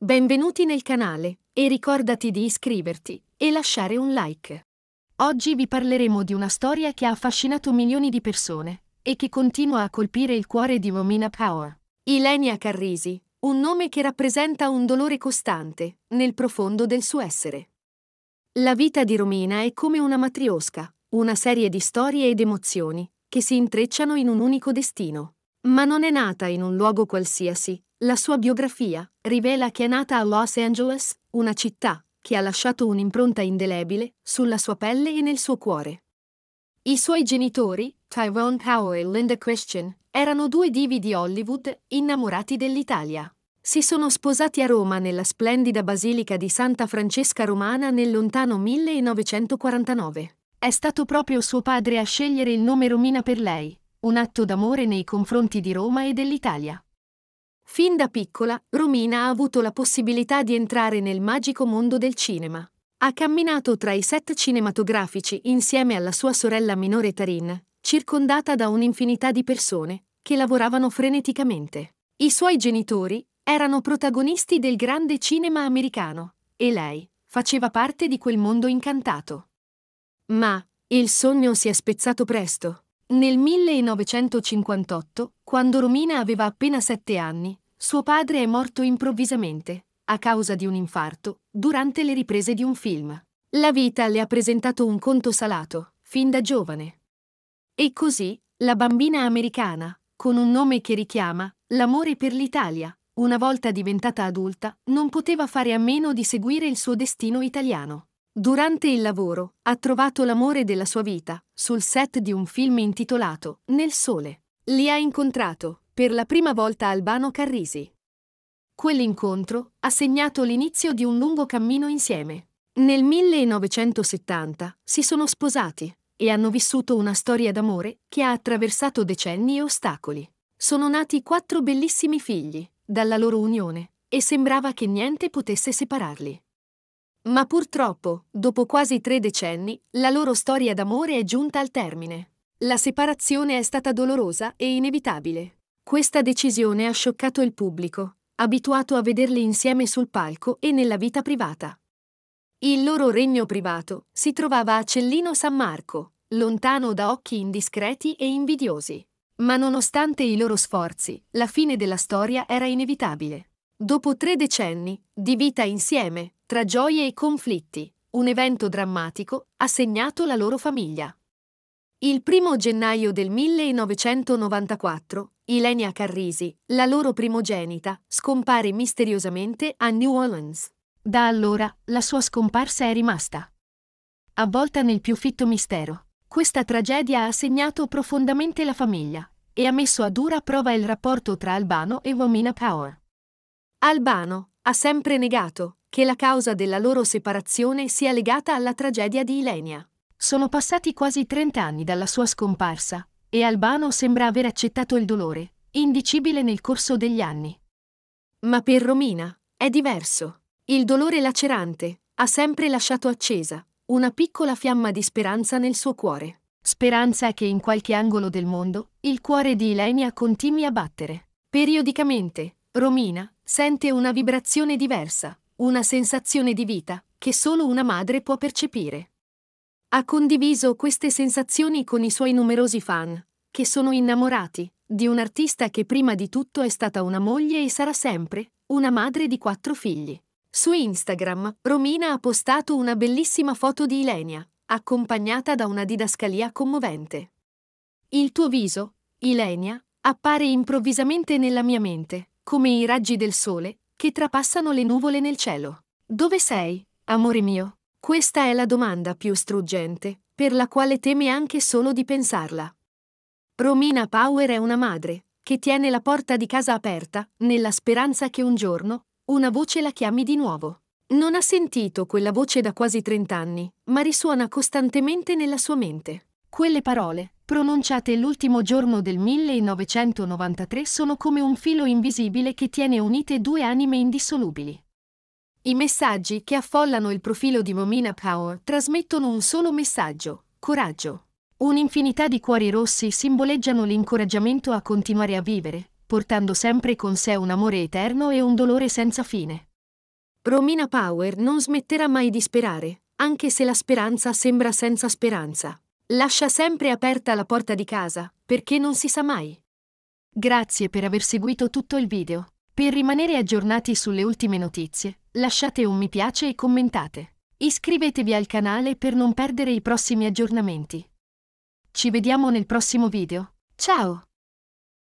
Benvenuti nel canale e ricordati di iscriverti e lasciare un like. Oggi vi parleremo di una storia che ha affascinato milioni di persone e che continua a colpire il cuore di Romina Power. Ilenia Carrisi, un nome che rappresenta un dolore costante nel profondo del suo essere. La vita di Romina è come una matriosca, una serie di storie ed emozioni che si intrecciano in un unico destino. Ma non è nata in un luogo qualsiasi. La sua biografia rivela che è nata a Los Angeles, una città che ha lasciato un'impronta indelebile sulla sua pelle e nel suo cuore. I suoi genitori, Tyrone Powell e Linda Christian, erano due divi di Hollywood innamorati dell'Italia. Si sono sposati a Roma nella splendida basilica di Santa Francesca Romana nel lontano 1949. È stato proprio suo padre a scegliere il nome Romina per lei, un atto d'amore nei confronti di Roma e dell'Italia. Fin da piccola, Romina ha avuto la possibilità di entrare nel magico mondo del cinema. Ha camminato tra i set cinematografici insieme alla sua sorella minore Tarin, circondata da un'infinità di persone che lavoravano freneticamente. I suoi genitori erano protagonisti del grande cinema americano e lei faceva parte di quel mondo incantato. Ma il sogno si è spezzato presto. Nel 1958, quando Romina aveva appena sette anni, suo padre è morto improvvisamente, a causa di un infarto, durante le riprese di un film. La vita le ha presentato un conto salato, fin da giovane. E così, la bambina americana, con un nome che richiama l'amore per l'Italia, una volta diventata adulta, non poteva fare a meno di seguire il suo destino italiano. Durante il lavoro ha trovato l'amore della sua vita sul set di un film intitolato Nel Sole. Lì ha incontrato per la prima volta Albano Carrisi. Quell'incontro ha segnato l'inizio di un lungo cammino insieme. Nel 1970 si sono sposati e hanno vissuto una storia d'amore che ha attraversato decenni e ostacoli. Sono nati quattro bellissimi figli dalla loro unione e sembrava che niente potesse separarli. Ma purtroppo, dopo quasi tre decenni, la loro storia d'amore è giunta al termine. La separazione è stata dolorosa e inevitabile. Questa decisione ha scioccato il pubblico, abituato a vederli insieme sul palco e nella vita privata. Il loro regno privato si trovava a Cellino San Marco, lontano da occhi indiscreti e invidiosi. Ma nonostante i loro sforzi, la fine della storia era inevitabile. Dopo tre decenni di vita insieme, tra gioie e conflitti, un evento drammatico ha segnato la loro famiglia. Il primo gennaio del 1994, Ilenia Carrisi, la loro primogenita, scompare misteriosamente a New Orleans. Da allora, la sua scomparsa è rimasta avvolta nel più fitto mistero. Questa tragedia ha segnato profondamente la famiglia e ha messo a dura prova il rapporto tra Albano e Romina Power. Albano ha sempre negato che la causa della loro separazione sia legata alla tragedia di Ilenia. Sono passati quasi 30 anni dalla sua scomparsa e Albano sembra aver accettato il dolore, indicibile nel corso degli anni. Ma per Romina è diverso. Il dolore lacerante ha sempre lasciato accesa una piccola fiamma di speranza nel suo cuore. Speranza che in qualche angolo del mondo il cuore di Ilenia continui a battere. Periodicamente, Romina sente una vibrazione diversa, una sensazione di vita che solo una madre può percepire. Ha condiviso queste sensazioni con i suoi numerosi fan, che sono innamorati di un artista che prima di tutto è stata una moglie e sarà sempre una madre di quattro figli. Su Instagram, Romina ha postato una bellissima foto di Ilenia, accompagnata da una didascalia commovente. Il tuo viso, Ilenia, appare improvvisamente nella mia mente, come i raggi del sole, che trapassano le nuvole nel cielo. Dove sei, amore mio? Questa è la domanda più struggente, per la quale teme anche solo di pensarla. Romina Power è una madre, che tiene la porta di casa aperta, nella speranza che un giorno, una voce la chiami di nuovo. Non ha sentito quella voce da quasi trent'anni, ma risuona costantemente nella sua mente. Quelle parole, pronunciate l'ultimo giorno del 1993 sono come un filo invisibile che tiene unite due anime indissolubili. I messaggi che affollano il profilo di Momina Power trasmettono un solo messaggio, coraggio. Un'infinità di cuori rossi simboleggiano l'incoraggiamento a continuare a vivere, portando sempre con sé un amore eterno e un dolore senza fine. Romina Power non smetterà mai di sperare, anche se la speranza sembra senza speranza. Lascia sempre aperta la porta di casa, perché non si sa mai. Grazie per aver seguito tutto il video. Per rimanere aggiornati sulle ultime notizie, lasciate un mi piace e commentate. Iscrivetevi al canale per non perdere i prossimi aggiornamenti. Ci vediamo nel prossimo video. Ciao!